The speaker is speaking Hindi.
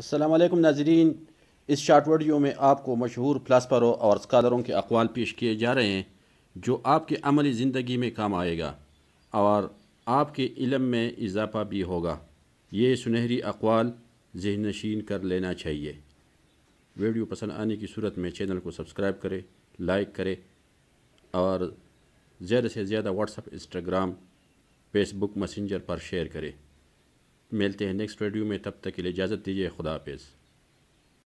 असलम नाजरीन इस शार्ट वीडियो में आपको मशहूर फलासफरों और स्कॉलरों के अकवाल पेश किए जा रहे हैं जो आपके अमली ज़िंदगी में काम आएगा और आपके इलम में इजाफा भी होगा ये सुनहरी अकवाल जहन नशीन कर लेना चाहिए वीडियो पसंद आने की सूरत में चैनल को सब्सक्राइब करें लाइक करें और ज़्यादा से ज़्यादा व्हाट्सअप इंस्टाग्राम फेसबुक मैसेंजर पर शेयर करें मिलते हैं नेक्स्ट वीडियो में तब तक के लिए इजाज़त दीजिए खुदा हाफिज़